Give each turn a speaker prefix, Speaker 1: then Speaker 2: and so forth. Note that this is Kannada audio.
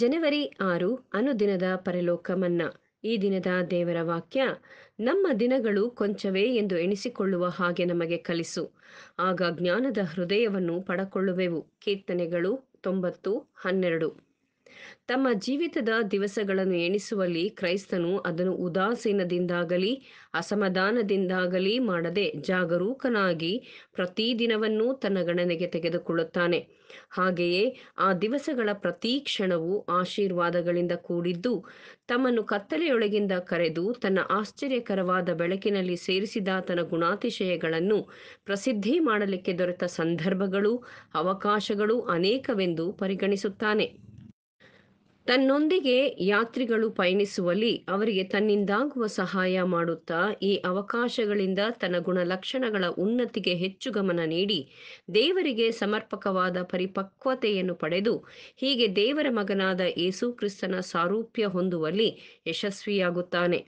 Speaker 1: ಜನವರಿ ಆರು ಅನುದಿನದ ಪರಲೋಕ ಮನ್ನಾ ಈ ದಿನದ ದೇವರ ವಾಕ್ಯ ನಮ್ಮ ದಿನಗಳು ಕೊಂಚವೇ ಎಂದು ಎಣಿಸಿಕೊಳ್ಳುವ ಹಾಗೆ ನಮಗೆ ಕಲಿಸು ಆಗ ಜ್ಞಾನದ ಹೃದಯವನ್ನು ಪಡಕೊಳ್ಳುವೆವು ಕೀರ್ತನೆಗಳು ತೊಂಬತ್ತು ಹನ್ನೆರಡು ತಮ್ಮ ಜೀವಿತದ ದಿವಸಗಳನ್ನು ಎಣಿಸುವಲ್ಲಿ ಕ್ರೈಸ್ತನು ಅದನ್ನು ಉದಾಸೀನದಿಂದಾಗಲಿ ಅಸಮಾಧಾನದಿಂದಾಗಲಿ ಮಾಡದೆ ಜಾಗರೂಕನಾಗಿ ದಿನವನ್ನೂ ತನ್ನ ಗಣನೆಗೆ ತೆಗೆದುಕೊಳ್ಳುತ್ತಾನೆ ಹಾಗೆಯೇ ಆ ದಿವಸಗಳ ಪ್ರತಿ ಕ್ಷಣವು ಆಶೀರ್ವಾದಗಳಿಂದ ಕೂಡಿದ್ದು ತಮ್ಮನ್ನು ಕತ್ತಲೆಯೊಳಗಿಂದ ಕರೆದು ತನ್ನ ಆಶ್ಚರ್ಯಕರವಾದ ಬೆಳಕಿನಲ್ಲಿ ಸೇರಿಸಿದ ತನ್ನ ಗುಣಾತಿಶಯಗಳನ್ನು ಪ್ರಸಿದ್ಧಿ ಮಾಡಲಿಕ್ಕೆ ದೊರೆತ ಸಂದರ್ಭಗಳು ಅವಕಾಶಗಳು ಅನೇಕವೆಂದು ಪರಿಗಣಿಸುತ್ತಾನೆ ತನ್ನೊಂದಿಗೆ ಯಾತ್ರಿಗಳು ಪಯಣಿಸುವಲ್ಲಿ ಅವರಿಗೆ ತನ್ನಿಂದಾಗುವ ಸಹಾಯ ಮಾಡುತ್ತಾ ಈ ಅವಕಾಶಗಳಿಂದ ತನ್ನ ಗುಣಲಕ್ಷಣಗಳ ಉನ್ನತಿಗೆ ಹೆಚ್ಚು ಗಮನ ನೀಡಿ ದೇವರಿಗೆ ಸಮರ್ಪಕವಾದ ಪರಿಪಕ್ವತೆಯನ್ನು ಪಡೆದು ಹೀಗೆ ದೇವರ ಮಗನಾದ ಯೇಸುಕ್ರಿಸ್ತನ ಸಾರೂಪ್ಯ ಹೊಂದುವಲ್ಲಿ ಯಶಸ್ವಿಯಾಗುತ್ತಾನೆ